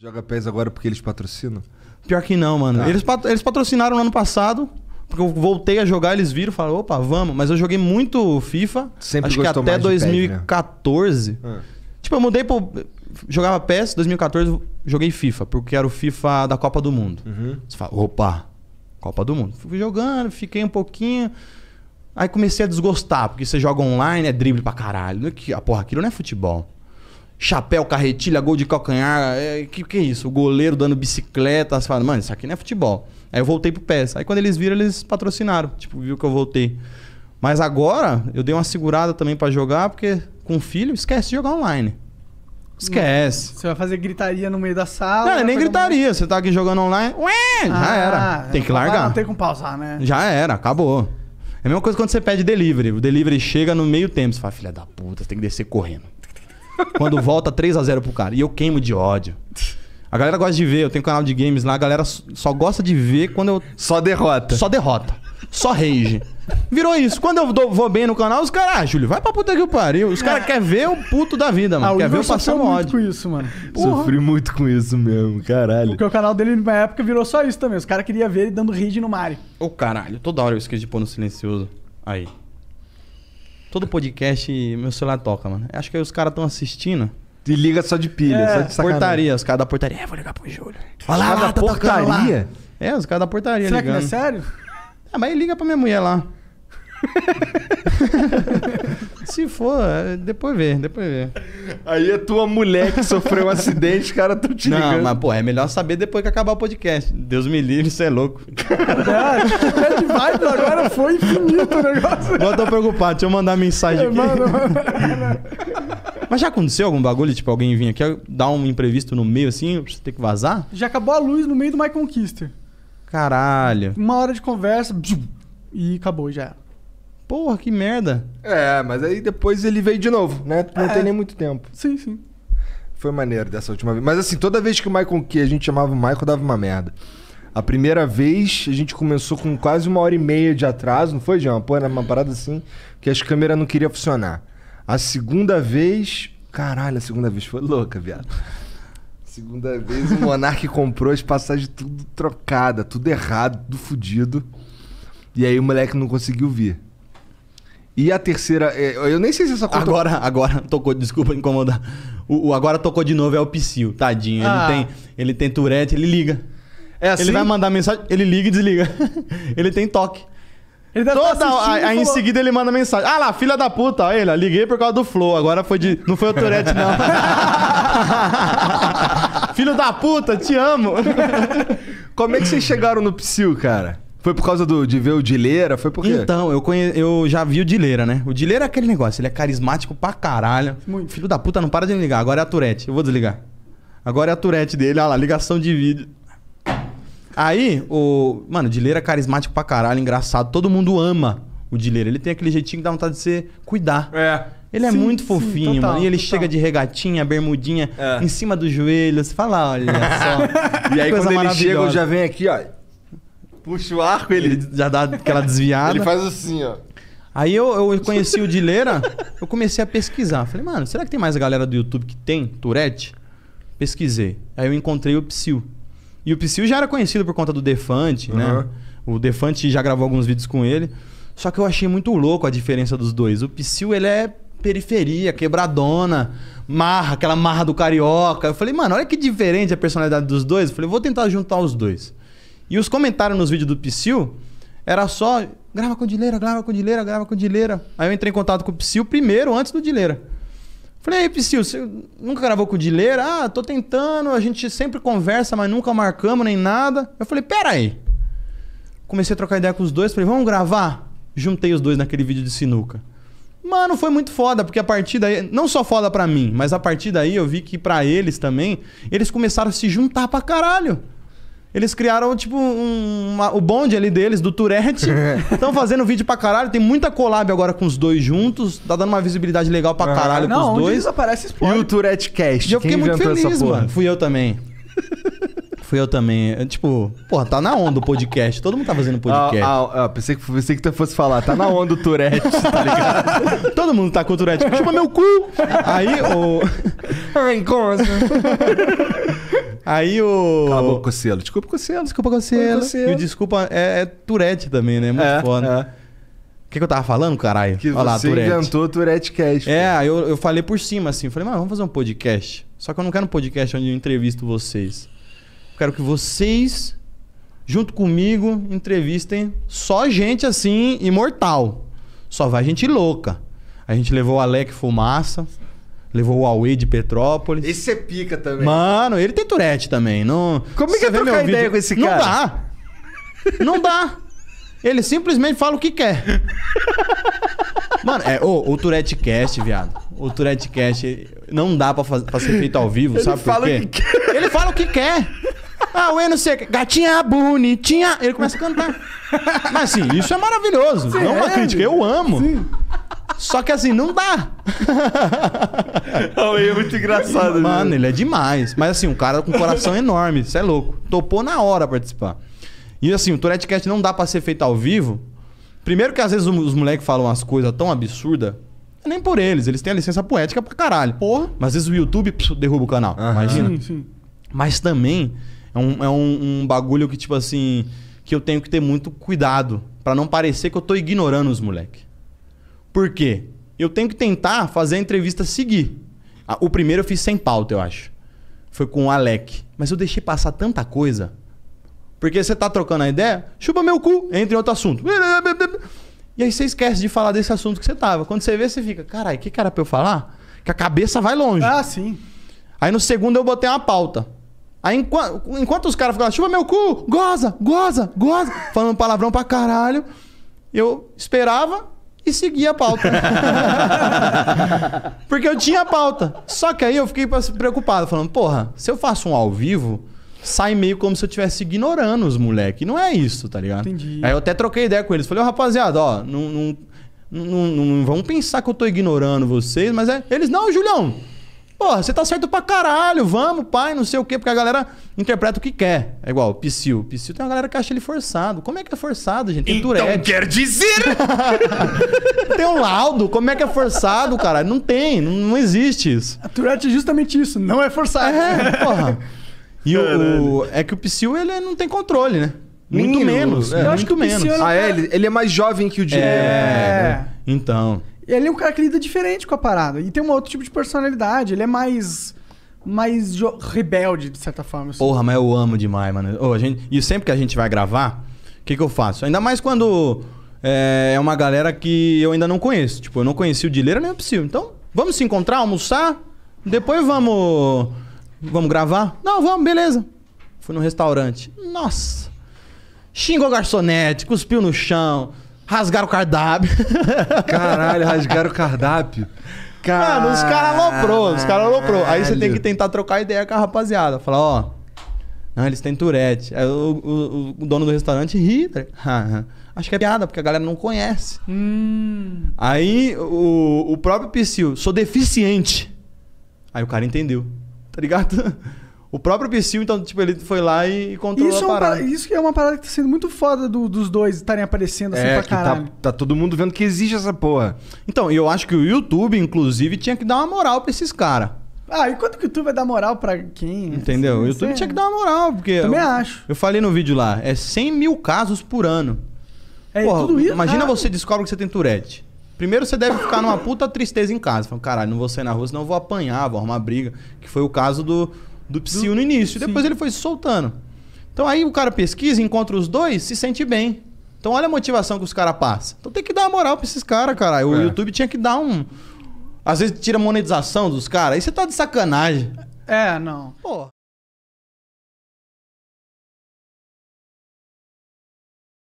Joga pés agora porque eles patrocinam? Pior que não, mano. Tá. Eles, pat eles patrocinaram no ano passado. Porque eu voltei a jogar, eles viram e falaram, opa, vamos. Mas eu joguei muito FIFA. Sempre acho que até 2014. né? Ah. Tipo, eu mudei pro. Jogava PES, 2014 joguei FIFA, porque era o FIFA da Copa do Mundo. Uhum. Você fala, opa, Copa do Mundo. Fui jogando, fiquei um pouquinho. Aí comecei a desgostar, porque você joga online, é drible pra caralho. É a porra, aquilo não é futebol chapéu, carretilha, gol de calcanhar. É, que que é isso? O goleiro dando bicicleta. Você fala, mano, isso aqui não é futebol. Aí eu voltei pro PES. Aí quando eles viram, eles patrocinaram. Tipo, viu que eu voltei. Mas agora, eu dei uma segurada também para jogar, porque com filho, esquece de jogar online. Esquece. Você vai fazer gritaria no meio da sala. Não, é nem gritaria. Você tá aqui jogando online. Ué, já ah, era. Tem que largar. Não tem como pausar, né? Já era, acabou. É a mesma coisa quando você pede delivery. O delivery chega no meio tempo. Você fala, filha da puta, você tem que descer correndo. Quando volta 3 a 0 pro cara. E eu queimo de ódio. A galera gosta de ver, eu tenho um canal de games lá, a galera só gosta de ver quando eu. Só derrota. Só derrota. Só rage. Virou isso. Quando eu dou, vou bem no canal, os caras, ah, Júlio, vai pra puta que o pariu. Os caras querem ver o puto da vida, mano. Ah, Quer ver eu passando ódio. com isso, mano. Porra. Sofri muito com isso mesmo, caralho. Porque o canal dele, na época, virou só isso também. Os caras queriam ver ele dando rage no Mario. Ô, oh, caralho, toda hora eu esqueci de pôr no silencioso. Aí. Todo podcast, meu celular toca, mano. Acho que os caras estão assistindo. E liga só de pilha, é, só de sacanagem. Portaria, os caras da portaria. É, vou ligar pro Júlio. Olha lá, tá portaria? Lá. É, os caras da portaria Será ligando. Será que não é sério? Ah, mas liga pra minha mulher lá. Se for, é, depois vê, depois vê. Aí a tua mulher que sofreu um acidente, cara, tu te Não, ligando. mas pô, é melhor saber depois que acabar o podcast. Deus me livre, você é louco. É, é demais, agora foi infinito o negócio. Agora tô preocupado, deixa eu mandar mensagem aqui. Mano, mano. Mas já aconteceu algum bagulho, tipo, alguém vir aqui dar um imprevisto no meio assim, você ter que vazar? Já acabou a luz no meio do My Conquista. Caralho. Uma hora de conversa, e acabou já. Porra, que merda. É, mas aí depois ele veio de novo, né? Não é. tem nem muito tempo. Sim, sim. Foi maneiro dessa última vez. Mas assim, toda vez que o Michael que a gente chamava o Michael, dava uma merda. A primeira vez a gente começou com quase uma hora e meia de atraso, não foi, Jean? Pô, era uma parada assim, que as câmeras não queriam funcionar. A segunda vez. Caralho, a segunda vez foi louca, viado. Segunda vez o Monark comprou as passagens tudo trocada, tudo errado, tudo fodido. E aí o moleque não conseguiu vir. E a terceira, é, eu nem sei se essa conta... Agora, agora tocou, desculpa incomodar. O, o agora tocou de novo é o Psyu, tadinho. Ah. Ele tem, ele tem Tourette, ele liga. É assim? Ele vai mandar mensagem, ele liga e desliga. ele tem toque. Ele deve tá Toda, tá aí, aí em seguida ele manda mensagem. Ah lá, filha da puta, olha ele, liguei por causa do flow, agora foi de, não foi o Tourette não. Filho da puta, te amo. Como é que vocês chegaram no Psyu, cara? Foi por causa do, de ver o Dileira? Foi por quê? Então, eu, conhe... eu já vi o Dileira, né? O Dileira é aquele negócio, ele é carismático pra caralho. Muito. Filho da puta, não para de me ligar. Agora é a Turete, Eu vou desligar. Agora é a Turete dele, olha lá, ligação de vídeo. Aí, o. Mano, o Dileira é carismático pra caralho, engraçado. Todo mundo ama o Dileira. Ele tem aquele jeitinho que dá vontade de ser cuidar. É. Ele é muito fofinho, sim, total, mano. E ele total. chega de regatinha, bermudinha, é. em cima dos joelhos. Fala, olha só. e aí, quando ele chega, eu já vem aqui, ó puxa o arco, ele já dá aquela desviada. Ele faz assim, ó. Aí eu, eu conheci o Dileira, eu comecei a pesquisar. Falei, mano, será que tem mais galera do YouTube que tem Tourette? Pesquisei. Aí eu encontrei o Psyu. E o Psyu já era conhecido por conta do Defante, uhum. né? O Defante já gravou alguns vídeos com ele. Só que eu achei muito louco a diferença dos dois. O Psyu, ele é periferia, quebradona, marra, aquela marra do carioca. Eu falei, mano, olha que diferente a personalidade dos dois. Eu falei, vou tentar juntar os dois. E os comentários nos vídeos do Psyu era só grava com o Dileira, grava com o Dileira, grava com o Dileira. Aí eu entrei em contato com o Psyu primeiro, antes do Dileira. Falei, aí, Psyu, você nunca gravou com o Dileira? Ah, tô tentando, a gente sempre conversa, mas nunca marcamos nem nada. Eu falei, pera aí. Comecei a trocar ideia com os dois, falei, vamos gravar? Juntei os dois naquele vídeo de sinuca. Mano, foi muito foda, porque a partir daí, não só foda para mim, mas a partir daí eu vi que para eles também, eles começaram a se juntar pra caralho. Eles criaram, tipo, um, uma, o bonde ali deles, do Tourette. Estão fazendo vídeo pra caralho. Tem muita collab agora com os dois juntos. Tá dando uma visibilidade legal pra caralho com os dois. Não, aparece explode. E o Tourette Cast. E eu fiquei muito feliz, mano. Fui eu também. Fui eu também. Eu, tipo, porra, tá na onda o podcast. Todo mundo tá fazendo podcast. Ah, ah, ah, pensei, que, pensei que tu fosse falar, tá na onda o Tourette, tá ligado? Todo mundo tá com o Tourette. Chupa meu cu! Aí o. Aí o. Calma, a Desculpa, conselho. Desculpa, conselho. E o desculpa é, é Tourette também, né? Muito é, foda. É. O que, que, eu tava falando, caralho? Que Olha você Tourette. inventou o Tourette Cast. É, eu, eu falei por cima, assim. Falei, mano, vamos fazer um podcast. Só que eu não quero um podcast onde eu entrevisto vocês quero que vocês, junto comigo, entrevistem só gente assim, imortal. Só vai gente louca. A gente levou o Alec Fumaça. Levou o Huawei de Petrópolis. Esse é pica também. Mano, ele tem Tourette também. Não... Como é que é trocar ideia vídeo? com esse cara? Não dá. Não dá. Ele simplesmente fala o que quer. Mano, é, oh, o Tourette Cast, viado. O Tourette Cast não dá pra, fazer, pra ser feito ao vivo, ele sabe por quê? Ele fala o que quer. Ah, o não sei Gatinha bonitinha. Ele começa a cantar. Mas assim, isso é maravilhoso. Sim, não é uma é. crítica, eu amo. Sim. Só que assim, não dá. é muito engraçado. Mano, né? ele é demais. Mas assim, um cara com um coração enorme. Isso é louco. Topou na hora participar. E assim, o Tourette Cast não dá para ser feito ao vivo. Primeiro que às vezes os moleques falam as coisas tão absurdas nem por eles. Eles têm a licença poética pra caralho. Porra. Mas às vezes o YouTube pss, derruba o canal. Uhum. Imagina. Sim, sim. Mas também é um, é um, um bagulho que, tipo assim, que eu tenho que ter muito cuidado para não parecer que eu tô ignorando os moleque. Por quê? Eu tenho que tentar fazer a entrevista seguir. O primeiro eu fiz sem pauta, eu acho. Foi com o Alec. Mas eu deixei passar tanta coisa. Porque você tá trocando a ideia, chupa meu cu, entra em outro assunto. E aí você esquece de falar desse assunto que você tava. Quando você vê, você fica, caralho, o que, que era pra eu falar? Que a cabeça vai longe. Ah, sim. Aí no segundo eu botei uma pauta. Aí enquanto, enquanto os caras ficavam, chupa meu cu, goza, goza, goza, falando palavrão pra caralho, eu esperava e seguia a pauta. Porque eu tinha a pauta. Só que aí eu fiquei preocupado, falando, porra, se eu faço um ao vivo, sai meio como se eu estivesse ignorando os moleques. Não é isso, tá ligado? Entendi. Aí eu até troquei ideia com eles. Falei, ô oh, rapaziada, ó, não, não, não, não, não vão pensar que eu tô ignorando vocês, mas é. Eles, não, Julião. Porra, você tá certo pra caralho, vamos, pai, não sei o quê, porque a galera interpreta o que quer. É igual, Psyu. Psyu tem uma galera que acha ele forçado. Como é que é forçado, gente? Tem então Tourette. quer dizer! tem um laudo, como é que é forçado, cara? Não tem, não, existe isso. A Tourette é justamente isso, não é forçado. É, porra. E o, o, é que o Psyu, ele não tem controle, né? Muito menos. menos é, eu acho que menos. ah, tá é? Ele, ele, é mais jovem que o Diego. É. Né? Então. Ele é um cara que lida diferente com a parada. E tem um outro tipo de personalidade. Ele é mais. Mais rebelde, de certa forma. Assim. Porra, mas eu amo demais, mano. Oh, a gente... E sempre que a gente vai gravar, o que, que eu faço? Ainda mais quando é, é uma galera que eu ainda não conheço. Tipo, eu não conheci o Dileira nem o Psyu. Então, vamos se encontrar, almoçar, depois vamos. Vamos gravar? Não, vamos, beleza. Fui no restaurante. Nossa! Xingou garçonete, cuspiu no chão, Rasgaram o cardápio. Caralho, rasgaram o cardápio. Caralho. Mano, os caras aloprou, os caras aloprou. Aí você tem que tentar trocar ideia com a rapaziada. Falar, ó. Não, eles têm turete. Aí o, o, o dono do restaurante ri. Tá Acho que é piada, porque a galera não conhece. Hum. Aí o, o próprio Psyu, sou deficiente. Aí o cara entendeu. Tá ligado? O próprio Psyu, então, tipo, ele foi lá e controlou isso a É parada. Isso que é uma parada que tá sendo muito foda do, dos dois estarem aparecendo assim é, pra tá- caralho. Tá, tá, todo mundo vendo que existe essa porra. Então, eu acho que o YouTube, inclusive, tinha que dar uma moral pra esses caras. Ah, e quanto que o YouTube vai dar moral pra quem? Entendeu? Assim, o YouTube é... tinha que dar uma moral, porque... Também eu, acho. Eu falei no vídeo lá, é 100 mil casos por ano. É, porra, tudo isso? Imagina ah. você descobre que você tem Tourette. Primeiro você deve ficar numa puta tristeza em casa. Falando, caralho, não vou sair na rua, senão eu vou apanhar, vou arrumar briga. Que foi o caso do do psiu no início. Sim. Depois ele foi se soltando. Então aí o cara pesquisa, encontra os dois, se sente bem. Então olha a motivação que os caras passam. Então tem que dar uma moral pra esses caras, cara. O é. YouTube tinha que dar um. Às vezes tira monetização dos caras. Aí você tá de sacanagem. É, não. Pô.